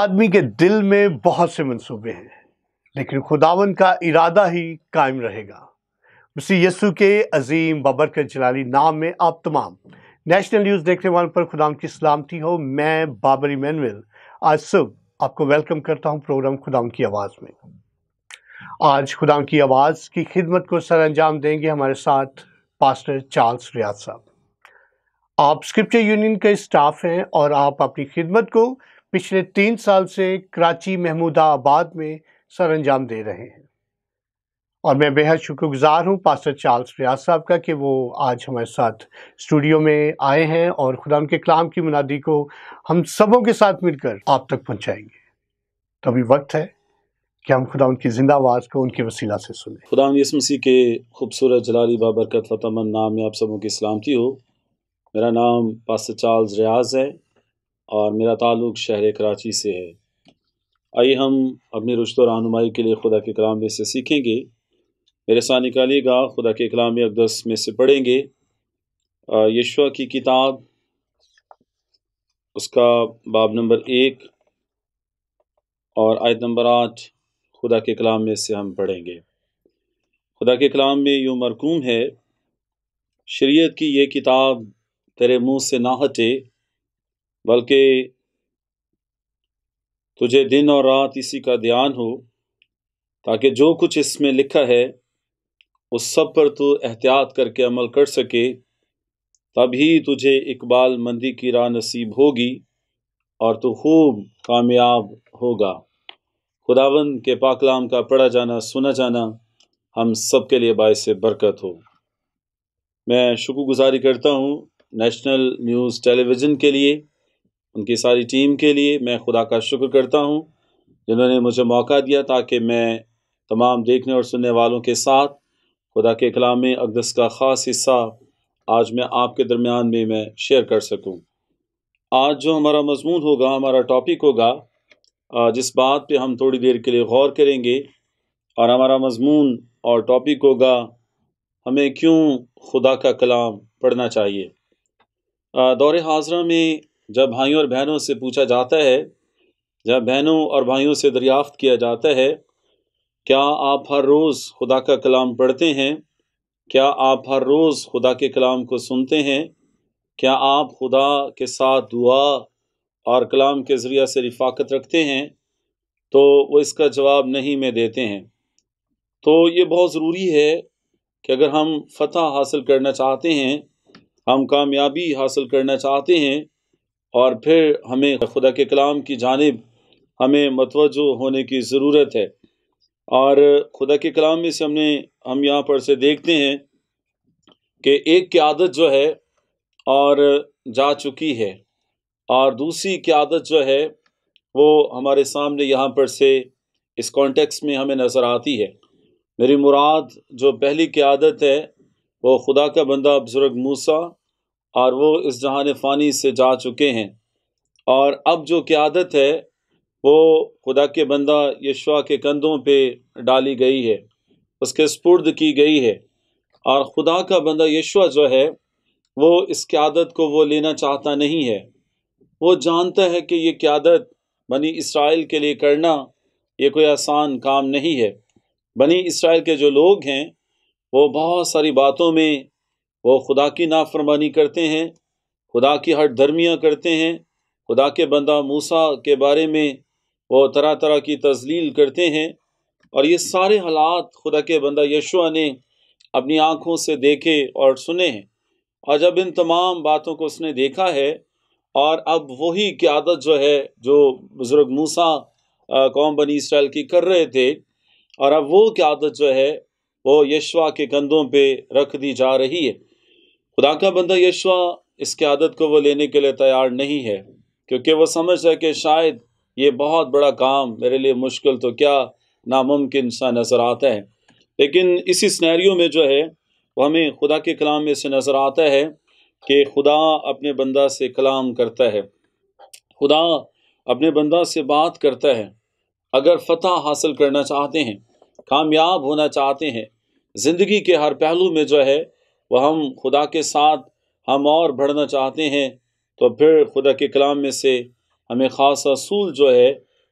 आदमी के दिल में बहुत से मंसूबे हैं लेकिन खुदावन का इरादा ही कायम रहेगा उसी यसु के अजीम बबर के जलाली नाम में आप तमाम नेशनल न्यूज़ देखने वालों पर खुदाम की सलामती हो मैं बाबर इमैनुअल आज सुबह आपको वेलकम करता हूं प्रोग्राम खुदाम की आवाज़ में आज खुदाम की आवाज़ की खिदमत को सर अंजाम देंगे हमारे साथ पास्टर चार्ल्स रियाज साहब आप स्क्रिप्चर यूनियन के स्टाफ हैं और आप अपनी खिदमत को पिछले तीन साल से कराची महमूदाबाद में सर अंजाम दे रहे हैं और मैं बेहद शुक्रगुजार हूँ पास्टर चार्ल्स रियाज साहब का कि वो आज हमारे साथ स्टूडियो में आए हैं और खुदा उनके कलाम की मुनादी को हम सबों के साथ मिलकर आप तक पहुँचाएंगे तो अभी वक्त है कि हम खुदा उनकी जिंदा आवाज़ को उनके वसीला से सुने खुदा मसीह के खूबसूरत जलाली बाबरकत फतमन नाम में आप सबों की सलामती हो मेरा नाम पास्टर चार्ल्स रियाज है और मेरा ताल्लुक शहर कराची से है आइए हम अपने रुशत और रहनुमाई के लिए खुदा के कलाम में से सीखेंगे मेरे साथ निकालिएगा खुदा के कलाम अकदस में से पढ़ेंगे यशवा की किताब उसका बाब नंबर एक और आयत नंबर आठ खुदा के कलाम में से हम पढ़ेंगे खुदा के कलाम में यूँ मरकूम है शरीयत की ये किताब तेरे मुंह से ना हटे बल्कि तुझे दिन और रात इसी का ध्यान हो ताकि जो कुछ इसमें लिखा है उस सब पर तू एहतियात करके अमल कर सके तभी तुझे इकबाल मंदी की राह नसीब होगी और तू खूब कामयाब होगा खुदावन के पाकलाम का पढ़ा जाना सुना जाना हम सब के लिए बायस बरकत हो मैं शुक्रगुजारी करता हूँ नेशनल न्यूज़ टेलीविज़न के लिए उनकी सारी टीम के लिए मैं खुदा का शुक्र करता हूँ जिन्होंने मुझे मौका दिया ताकि मैं तमाम देखने और सुनने वालों के साथ खुदा के कलाम अकदस का ख़ास हिस्सा आज मैं आपके दरमियान में मैं शेयर कर सकूँ आज जो हमारा मजमून होगा हमारा टॉपिक होगा जिस बात पे हम थोड़ी देर के लिए गौर करेंगे और हमारा मजमून और टॉपिक होगा हमें क्यों खुदा का कलाम पढ़ना चाहिए दौर हाजरा में जब भाइयों और बहनों से पूछा जाता है जब बहनों और भाइयों से दरियाफ्त किया जाता है क्या आप हर रोज़ खुदा का कलाम पढ़ते हैं क्या आप हर रोज़ खुदा के कलाम को सुनते हैं क्या आप खुदा के साथ दुआ और कलाम के ज़रिया से रिफाकत रखते हैं तो वो इसका जवाब नहीं में देते हैं तो ये बहुत ज़रूरी है कि अगर हम फतह हासिल करना चाहते हैं हम कामयाबी हासिल करना चाहते हैं और फिर हमें खुदा के कलाम की जानब हमें मतवजो होने की ज़रूरत है और खुदा के कलाम में से हमने हम यहाँ पर से देखते हैं कि एक की आदत जो है और जा चुकी है और दूसरी की आदत जो है वो हमारे सामने यहाँ पर से इस कॉन्टेक्स्ट में हमें नज़र आती है मेरी मुराद जो पहली की आदत है वो खुदा का बंदा बुज़ुर्ग मूसा और वो इस जहान फ़ानी से जा चुके हैं और अब जो क़्यादत है वो खुदा के बंदा यशवा के कंधों पे डाली गई है उसके स्पुर्द की गई है और खुदा का बंदा यशवा जो है वो इस क़्यादत को वो लेना चाहता नहीं है वो जानता है कि ये क़्यादत बनी इसराइल के लिए करना ये कोई आसान काम नहीं है बनी इसराइल के जो लोग हैं वो बहुत सारी बातों में वो खुदा की नाफरमानी करते हैं खुदा की हट धर्मियाँ करते हैं खुदा के बंदा मूसा के बारे में वो तरह तरह की तजलील करते हैं और ये सारे हालात खुदा के बंदा यशुआ ने अपनी आँखों से देखे और सुने हैं और जब इन तमाम बातों को उसने देखा है और अब वही क्यादत जो है जो बुज़ुर्ग मूसा कौम बनी इसराइल की कर रहे थे और अब वो क्यादत जो है वो यशवा के कंधों पे रख दी जा रही है खुदा का बंदा यशवा इसके आदत को वो लेने के लिए तैयार नहीं है क्योंकि वो समझ रहा है कि शायद ये बहुत बड़ा काम मेरे लिए मुश्किल तो क्या नामुमकिन सा नज़र आता है लेकिन इसी स्नैरियो में जो है वो हमें खुदा के कलाम में से नज़र आता है कि खुदा अपने बंदा से कलाम करता है खुदा अपने बंदा से बात करता है अगर फतह हासिल करना चाहते हैं कामयाब होना चाहते हैं ज़िंदगी के हर पहलू में जो है वह हम खुदा के साथ हम और बढ़ना चाहते हैं तो फिर खुदा के कलाम में से हमें ख़ास असूल जो है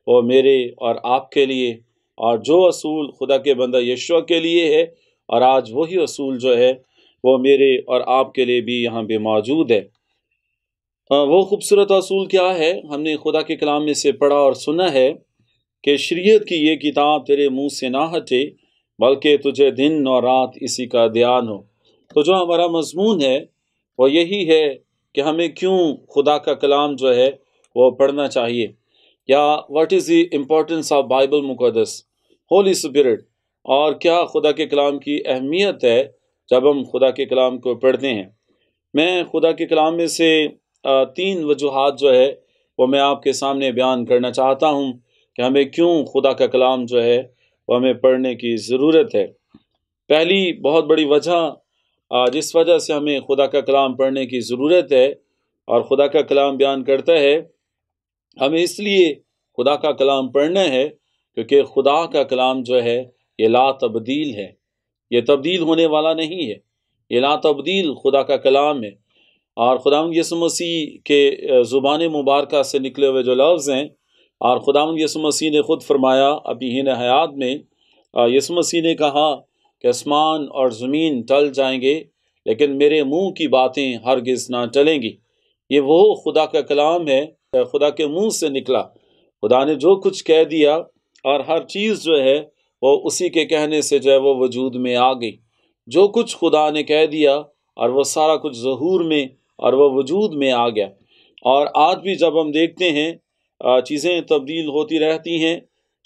वो मेरे और आपके लिए और जो असूल खुदा के बंदा यशुआ के लिए है और आज वही असूल जो है वो मेरे और आपके लिए भी यहाँ पर मौजूद है वो खूबसूरत असूल क्या है हमने खुदा के कलाम में से पढ़ा और सुना है कि शरीयत की ये किताब तेरे मुंह से ना हटे बल्कि तुझे दिन और रात इसी का ध्यान हो तो जो हमारा मजमून है वो यही है कि हमें क्यों खुदा का कलाम जो है वो पढ़ना चाहिए या what is the importance of Bible मुकदस होली स्पिरिट और क्या खुदा के कलाम की अहमियत है जब हम खुदा के कलाम को पढ़ते हैं मैं खुदा के कलाम में से तीन वजूहत जो है वो मैं आपके सामने बयान करना चाहता हूँ कि हमें क्यों खुदा का कलाम जो है वो हमें पढ़ने की ज़रूरत है पहली बहुत बड़ी वजह जिस वजह से हमें खुदा का कलाम पढ़ने की ज़रूरत है और खुदा का कलाम बयान करता है हमें इसलिए खुदा का कलाम पढ़ना है क्योंकि खुदा का कलाम जो है ये ला तब्दील है ये तब्दील होने वाला नहीं है ये ला तब्दील खुदा का कलाम है और खुदा यसु मसीह के ज़ुबान मुबारक से निकले हुए जो लफ्ज़ हैं और खुदा यसु मसीह ने ख़ुद फरमाया अभी हिन हयात में यसु मसीह ने कहा कि आसमान और ज़मीन टल जाएंगे लेकिन मेरे मुंह की बातें हरगिज़ ना टलेंगी ये वो खुदा का कलाम है खुदा के मुंह से निकला खुदा ने जो कुछ कह दिया और हर चीज़ जो है वो उसी के कहने से जो है वो वजूद में आ गई जो कुछ खुदा ने कह दिया और वो सारा कुछ जहूर में और वह वजूद में आ गया और आज भी जब हम देखते हैं चीज़ें तब्दील होती रहती हैं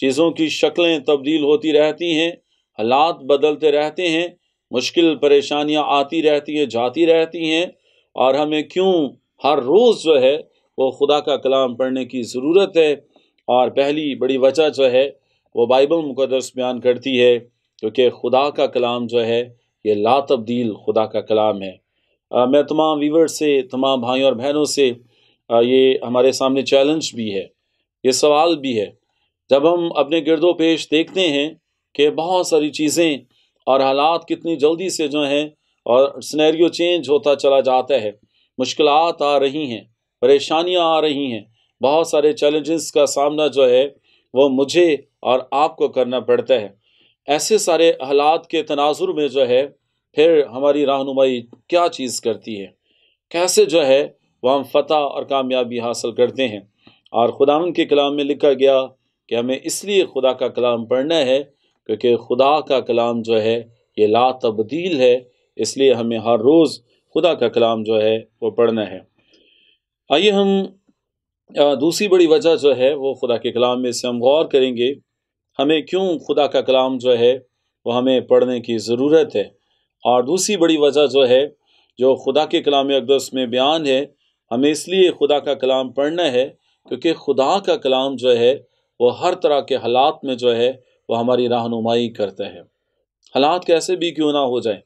चीज़ों की शक्लें तब्दील होती रहती हैं हालात बदलते रहते हैं मुश्किल परेशानियां आती रहती हैं जाती रहती हैं और हमें क्यों हर रोज़ जो है वो खुदा का कलाम पढ़ने की ज़रूरत है और पहली बड़ी वजह जो है वो बाइबल मुकदस बयान करती है क्योंकि खुदा का कलाम जो है ये ला तब्दील खुदा का कलाम है आ, मैं तमाम वीवर से तमाम भाइयों और बहनों से आ, ये हमारे सामने चैलेंज भी है ये सवाल भी है जब हम अपने गिरदो पेश देखते हैं कि बहुत सारी चीज़ें और हालात कितनी जल्दी से जो हैं और स्नैरियो चेंज होता चला जाता है मुश्किल आ रही हैं परेशानियाँ आ रही हैं बहुत सारे चैलेंजेस का सामना जो है वो मुझे और आपको करना पड़ता है ऐसे सारे हालात के तनाजुर में जो है फिर हमारी रहनुमाई क्या चीज़ करती है कैसे जो है वह हम फतह और कामयाबी हासिल करते हैं और खुदा के कलाम में लिखा गया कि हमें इसलिए खुदा का कलाम पढ़ना है क्योंकि खुदा का कलाम जो है ये ला तब्दील है इसलिए हमें हर रोज़ खुदा का कलाम जो है वो पढ़ना है आइए हम दूसरी बड़ी वजह जो है वो खुदा के कलाम में से हम गौर करेंगे हमें क्यों खुदा का कलाम जो है वो हमें पढ़ने की ज़रूरत है और दूसरी बड़ी वजह जो है जो खुदा के कलाम अकदस में बयान है हमें इसलिए खुदा का कलाम पढ़ना है क्योंकि खुदा का कलाम जो है वो हर तरह के हालात में जो है वो हमारी रहनुमाई करते हैं हालात कैसे भी क्यों ना हो जाए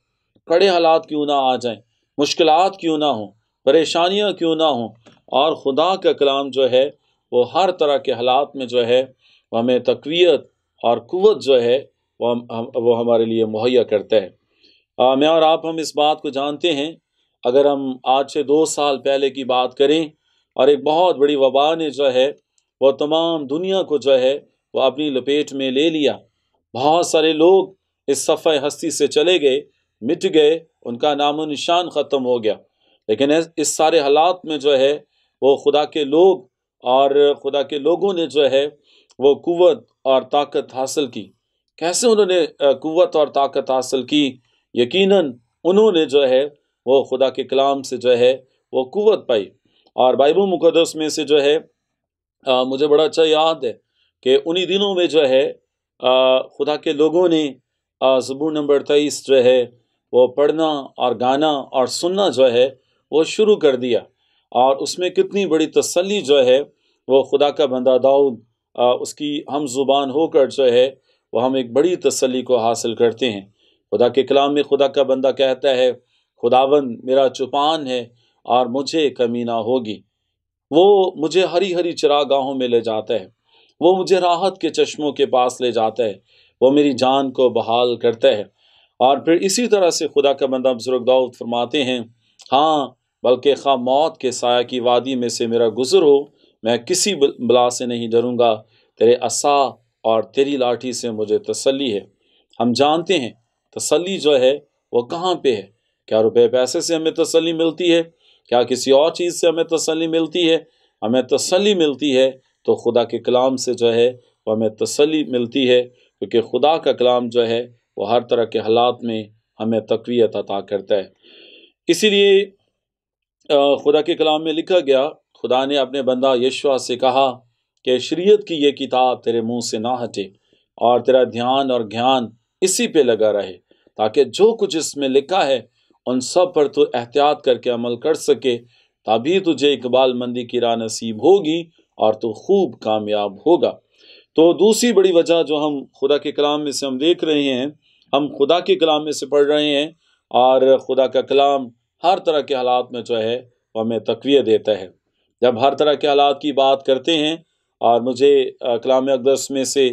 कड़े हालात क्यों ना आ जाए मुश्किल क्यों ना हों परेशानियाँ क्यों ना हों और खुदा का कलाम जो है वो हर तरह के हालात में जो है वह हमें तकवीत और क़वत जो है वह वो हमारे लिए मुहैया करता है आ, मैं और आप हम इस बात को जानते हैं अगर हम आज से दो साल पहले की बात करें और एक बहुत बड़ी वबा ने जो है वह तमाम दुनिया को जो है वो अपनी लपेट में ले लिया बहुत सारे लोग इस सफ़े हस्ती से चले गए मिट गए उनका नामो निशान ख़त्म हो गया लेकिन इस सारे हालात में जो है वो खुदा के लोग और खुदा के लोगों ने जो है वो कुत और ताकत हासिल की कैसे उन्होंने कुत और ताकत हासिल की यकीनन उन्होंने जो है वो खुदा के कलाम से जो है वो कुत पाई और बाइबल मुकदस में से जो है आ, मुझे बड़ा अच्छा याद है कि उन्हीं दिनों में जो है आ, खुदा के लोगों ने ज़बूर नंबर तेईस जो है वो पढ़ना और गाना और सुनना जो है वो शुरू कर दिया और उसमें कितनी बड़ी तसल्ली जो है वो खुदा का बंदा दाऊद उसकी हम जुबान होकर जो है वह हम एक बड़ी तसल्ली को हासिल करते हैं खुदा के कलाम में खुदा का बंदा कहता है खुदावन मेरा चुपान है और मुझे कमीना होगी वो मुझे हरी हरी चरागाहों में ले जाता है वो मुझे राहत के चश्मों के पास ले जाता है वो मेरी जान को बहाल करता है और फिर इसी तरह से खुदा का बंदा बुजुर्ग दाऊद फरमाते हैं हाँ बल्कि खा मौत के साया की वादी में से मेरा गुजर हो मैं किसी बला से नहीं डरूंगा तेरे असा और तेरी लाठी से मुझे तसल्ली है हम जानते हैं तसल्ली जो है वो कहाँ पे है क्या रुपए पैसे से हमें तसल्ली मिलती है क्या किसी और चीज़ से हमें तसल्ली मिलती है हमें तसल्ली मिलती है तो खुदा के कलाम से जो है वह हमें तसली मिलती है क्योंकि खुदा का कलाम जो है वह हर तरह के हालात में हमें तकवीत अता करता है इसीलिए खुदा के कलाम में लिखा गया खुदा ने अपने बंदा यशवा से कहा कि शरीयत की ये किताब तेरे मुंह से ना हटे और तेरा ध्यान और ज्ञान इसी पे लगा रहे ताकि जो कुछ इसमें लिखा है उन सब पर तू एहतियात करके अमल कर सके तभी तुझे इकबाल मंदी की राह नसीब होगी और तो खूब कामयाब होगा तो दूसरी बड़ी वजह जो हम खुदा के कलाम में से हम देख रहे हैं हम खुदा के कलाम में से पढ़ रहे हैं और खुदा का कलाम हर तरह के हालात में जो है वह हमें तकवीय देता है जब हर तरह के हालात की बात करते हैं और मुझे कलाम अकदस में से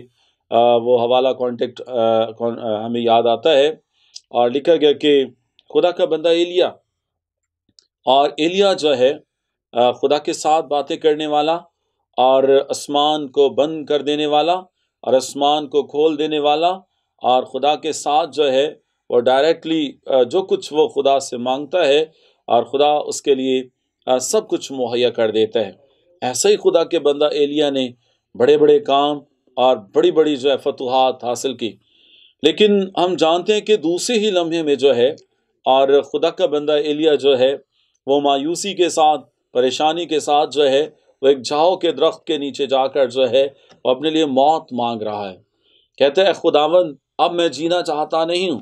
वो हवाला कॉन्टेक्ट हमें याद आता है और लिखा गया कि खुदा का बंदा एलिया और एलिया जो है खुदा के साथ बातें करने वाला और आसमान को बंद कर देने वाला और आसमान को खोल देने वाला और खुदा के साथ जो है वो डायरेक्टली जो कुछ वो खुदा से मांगता है और खुदा उसके लिए सब कुछ मुहैया कर देता है ऐसे ही खुदा के बंदा एलिया ने बड़े बड़े काम और बड़ी बड़ी जो है फतवाहत हासिल की लेकिन हम जानते हैं कि दूसरे ही लम्हे में जो है और ख़ुदा का बंदा एलिया जो है वो मायूसी के साथ परेशानी के साथ जो है वो एक झाओ के दरख्त के नीचे जाकर जो है वो अपने लिए मौत मांग रहा है कहते हैं खुदावन अब मैं जीना चाहता नहीं हूँ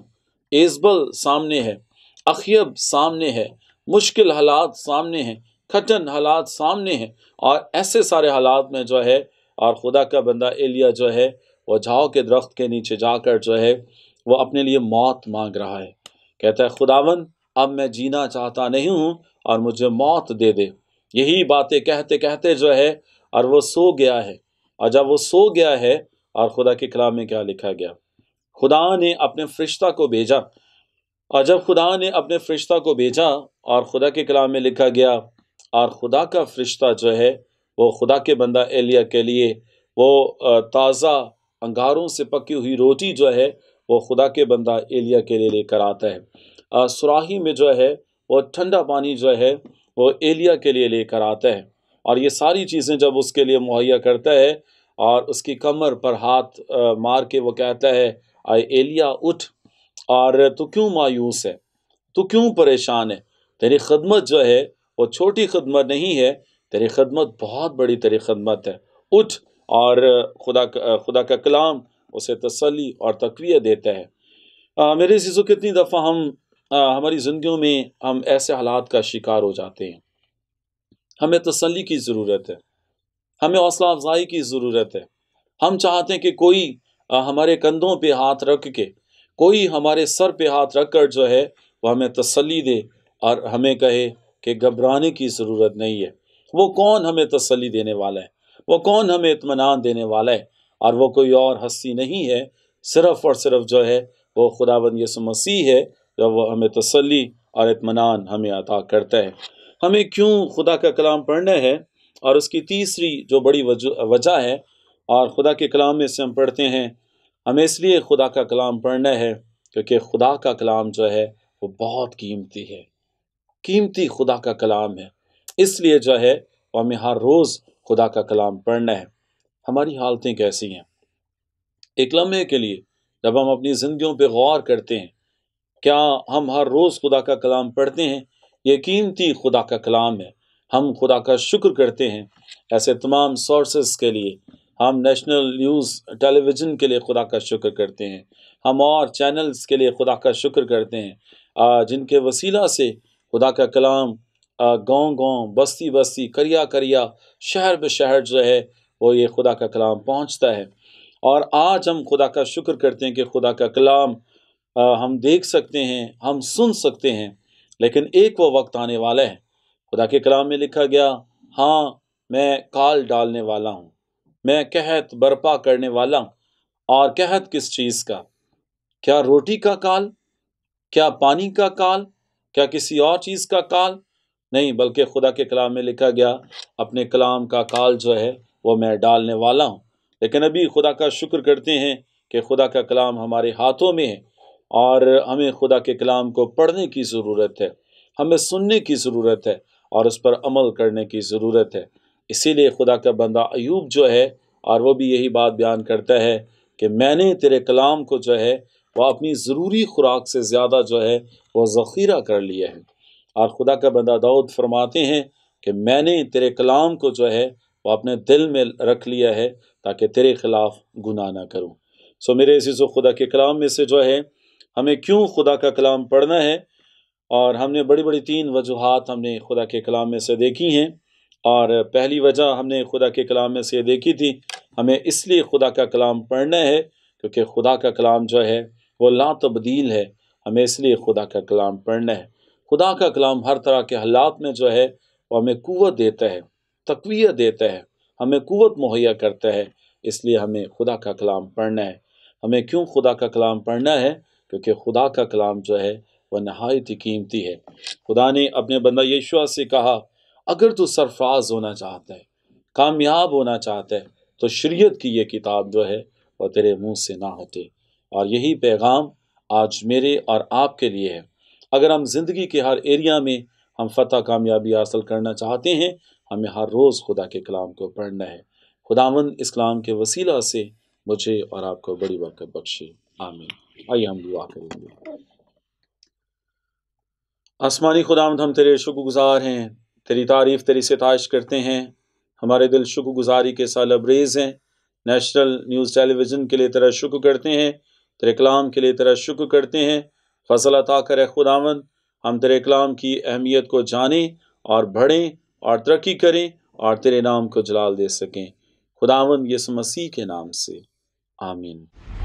एजबल सामने है अखियब सामने है मुश्किल हालात सामने हैं खटन हालात सामने हैं और ऐसे सारे हालात में जो है और खुदा का बंदा एलिया जो है वह झाओ के दरख्त के नीचे जाकर जो है वह अपने लिए मौत मांग रहा है कहता है खुदावन अब मैं जीना चाहता नहीं हूँ और मुझे मौत दे दे यही बातें कहते कहते जो है और वो सो गया है और जब वो सो गया है और खुदा के कलाम में क्या लिखा गया खुदा ने अपने फरिश्ता को भेजा और जब खुदा ने अपने फरिश्ता को भेजा और खुदा के कला में लिखा गया और खुदा का फरिश्ता जो है वो खुदा के बंदा एलिया के लिए वो ताज़ा अंगारों से पकी हुई रोटी जो है वो खुदा के बंदा एलिया के लिए लेकर आता है सुराही में जो है वो ठंडा पानी जो है वो एलिया के लिए लेकर आता है और ये सारी चीज़ें जब उसके लिए मुहैया करता है और उसकी कमर पर हाथ मार के वो कहता है आए एलिया उठ और तू क्यों मायूस है तू क्यों परेशान है तेरी खदमत जो है वो छोटी खदमत नहीं है तेरी खदमत बहुत बड़ी तेरी खदमत है उठ और खुदा खुदा का कलाम उसे तसली और तकवीय देता है आ, मेरे शिशु कितनी दफ़ा हम आ, हमारी ज़िंदगियों में हम ऐसे हालात का शिकार हो जाते हैं हमें तसली की ज़रूरत है हमें हौसला अफजाई की ज़रूरत है हम चाहते हैं कि कोई आ, हमारे कंधों पे हाथ रख के कोई हमारे सर पे हाथ रख कर जो है वह हमें तसली दे और हमें कहे कि घबराने की ज़रूरत नहीं है वो कौन हमें तसली देने वाला है वो कौन हमें इतमान देने वाला है और वो कोई और हस्ती नहीं है सिर्फ़ और सिर्फ जो है वो खुदाबंद यसु मसीह है जब वह हमें तसली और इतमान हमें अता करता है हमें क्यों खुदा का कलाम पढ़ना है और उसकी तीसरी जो बड़ी वजह है और खुदा के कलाम में से हम पढ़ते हैं हमें इसलिए खुदा का कलाम पढ़ना है क्योंकि खुदा का कलाम जो है वो बहुत कीमती है कीमती खुदा का कलाम है इसलिए जो है वो हमें हर रोज़ खुदा का कलाम पढ़ना है हमारी हालतें कैसी हैं एक लम्हे के लिए जब हम अपनी ज़िंदगियों पर गौर करते हैं क्या हम हर रोज़ खुदा का कलाम पढ़ते हैं ये कीमती खुदा का कलाम है हम खुदा का शुक्र करते हैं ऐसे तमाम सोर्सेज के लिए हम नेशनल न्यूज़ टेलीविज़न के लिए खुदा का शुक्र करते हैं हम और चैनल्स के लिए खुदा का शुक्र करते हैं जिनके वसीला से खुदा का कलाम गांव गांव बस्ती बस्ती करिया करिया शहर ब शहर जो है वो ये खुदा का कलाम पहुंचता है और आज हम खुदा का शुक्र करते हैं कि खुदा का कलाम हम देख सकते हैं हम सुन सकते हैं लेकिन एक वो वक्त आने वाला है खुदा के कलाम में लिखा गया हाँ मैं काल डालने वाला हूँ मैं कहत बर्पा करने वाला हूँ और कहत किस चीज़ का क्या रोटी का काल क्या पानी का काल क्या किसी और चीज़ का काल नहीं बल्कि खुदा के कलाम में लिखा गया अपने कलाम का काल जो है वो मैं डालने वाला हूँ लेकिन अभी खुदा का शुक्र करते हैं कि खुदा का कलाम हमारे हाथों में है और हमें खुदा के कलाम को पढ़ने की ज़रूरत है हमें सुनने की ज़रूरत है और उस पर अमल करने की ज़रूरत है इसीलिए खुदा का बंदा अयूब जो है और वो भी यही बात बयान करता है कि मैंने तेरे कलाम को जो है वह अपनी ज़रूरी खुराक से ज़्यादा जो है वह ज़ख़ीरा कर लिया है और ख़ुदा का बंदा दाऊद फरमाते हैं कि मैंने तेरे कलाम को जो है वह अपने दिल में रख लिया है ताकि तेरे ख़िलाफ़ गुनाह ना करूँ सो मेरे इसी खुदा के कलाम में से जो है हमें क्यों खुदा का कलाम पढ़ना है और हमने बड़ी बड़ी तीन वजूहत हमने खुदा के कलाम में से देखी हैं और पहली वजह हमने खुदा के कलाम में से देखी थी हमें इसलिए खुदा का कलाम पढ़ना है क्योंकि खुदा का कलाम जो है वो ला तब्दील है हमें इसलिए खुदा का कलाम पढ़ना है खुदा का कलाम हर तरह के हालात में जो है वो हमें कुत देता है तकवीत देता है हमें कुत मुहैया करता है इसलिए हमें खुदा का कलाम पढ़ना है हमें क्यों खुदा का कलाम पढ़ना है क्योंकि खुदा का कलाम जो है वह नहायत ही कीमती है खुदा ने अपने बंदा यशुआ से कहा अगर तू सरफराज होना चाहता है कामयाब होना चाहता है तो शरीयत की ये किताब जो है वह तेरे मुंह से ना होते और यही पैगाम आज मेरे और आपके लिए है अगर हम ज़िंदगी के हर एरिया में हम फतह कामयाबी हासिल करना चाहते हैं हमें हर रोज़ खुदा के कलाम को पढ़ना है खुदावन इस कलाम के वसीला से मुझे और आपको बड़ी बरकत बख्शे आमीन आइए हम दुआ करेंगे आसमानी खुदामद हम तेरे शुक्रगुजार हैं तेरी तारीफ़ तेरी सताइश करते हैं हमारे दिल शुक्रगुजारी के लबरेज़ हैं नेशनल न्यूज़ टेलीविज़न के लिए तेरा शुक्र करते हैं तेरे कलाम के लिए तेरा शुक्र करते हैं फसल अता कर खुदावन हम तेरे कलाम की अहमियत को जानें और बढ़ें और तरक्की करें और तेरे नाम को जलाल दे सकें खुदावन यस मसीह के नाम से आमीन